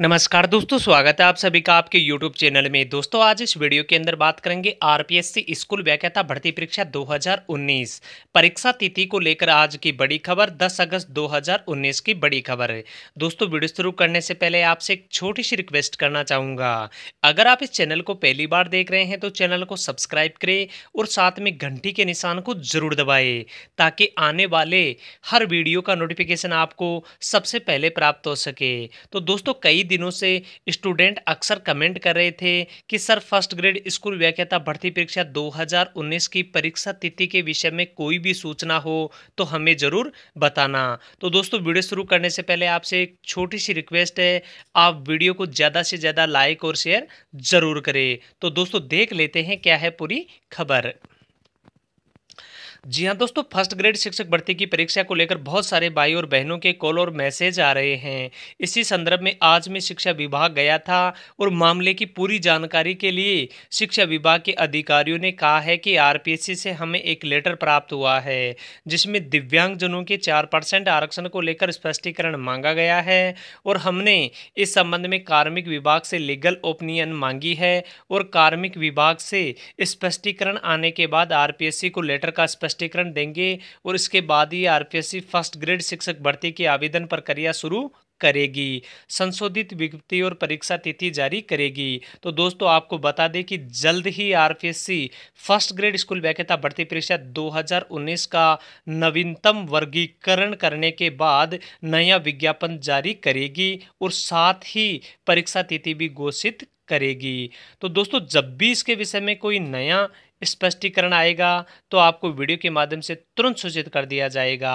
नमस्कार दोस्तों स्वागत है आप सभी का आपके YouTube चैनल में दोस्तों आज इस वीडियो के अंदर बात करेंगे आर स्कूल व्याख्याता भर्ती परीक्षा 2019 परीक्षा तिथि को लेकर आज की बड़ी खबर 10 अगस्त 2019 की बड़ी खबर है दोस्तों वीडियो शुरू करने से पहले आपसे एक छोटी सी रिक्वेस्ट करना चाहूँगा अगर आप इस चैनल को पहली बार देख रहे हैं तो चैनल को सब्सक्राइब करें और साथ में घंटी के निशान को जरूर दबाए ताकि आने वाले हर वीडियो का नोटिफिकेशन आपको सबसे पहले प्राप्त हो सके तो दोस्तों कई दिनों से स्टूडेंट अक्सर कमेंट कर रहे थे कि सर फर्स्ट ग्रेड स्कूल व्याख्याता भर्ती परीक्षा 2019 की परीक्षा तिथि के विषय में कोई भी सूचना हो तो हमें ज़रूर बताना तो दोस्तों वीडियो शुरू करने से पहले आपसे एक छोटी सी रिक्वेस्ट है आप वीडियो को ज़्यादा से ज़्यादा लाइक और शेयर ज़रूर करें तो दोस्तों देख लेते हैं क्या है पूरी खबर जी हाँ दोस्तों फर्स्ट ग्रेड शिक्षक भर्ती की परीक्षा को लेकर बहुत सारे भाई और बहनों के कॉल और मैसेज आ रहे हैं इसी संदर्भ में आज मैं शिक्षा विभाग गया था और मामले की पूरी जानकारी के लिए शिक्षा विभाग के अधिकारियों ने कहा है कि आर से हमें एक लेटर प्राप्त हुआ है जिसमें दिव्यांगजनों के चार परसेंट आरक्षण को लेकर स्पष्टीकरण मांगा गया है और हमने इस संबंध में कार्मिक विभाग से लीगल ओपिनियन मांगी है और कार्मिक विभाग से स्पष्टीकरण आने के बाद आर को लेटर का स्पष्ट स्पष्टीकरण देंगे और इसके बाद ही आर फर्स्ट ग्रेड शिक्षक भर्ती के आवेदन प्रक्रिया शुरू करेगी संशोधित विज्ञप्ति और परीक्षा तिथि जारी करेगी तो दोस्तों आपको बता दें कि जल्द ही आर फर्स्ट ग्रेड स्कूल वैक्यता भर्ती परीक्षा 2019 का नवीनतम वर्गीकरण करने के बाद नया विज्ञापन जारी करेगी और साथ ही परीक्षा तिथि भी घोषित करेगी तो दोस्तों जब भी इसके विषय में कोई नया स्पष्टीकरण आएगा तो आपको वीडियो के माध्यम से तुरंत सूचित कर दिया जाएगा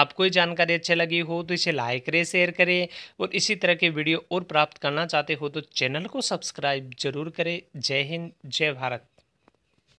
आपको ये जानकारी अच्छी लगी हो तो इसे लाइक करें शेयर करें और इसी तरह के वीडियो और प्राप्त करना चाहते हो तो चैनल को सब्सक्राइब जरूर करें जय हिंद जय भारत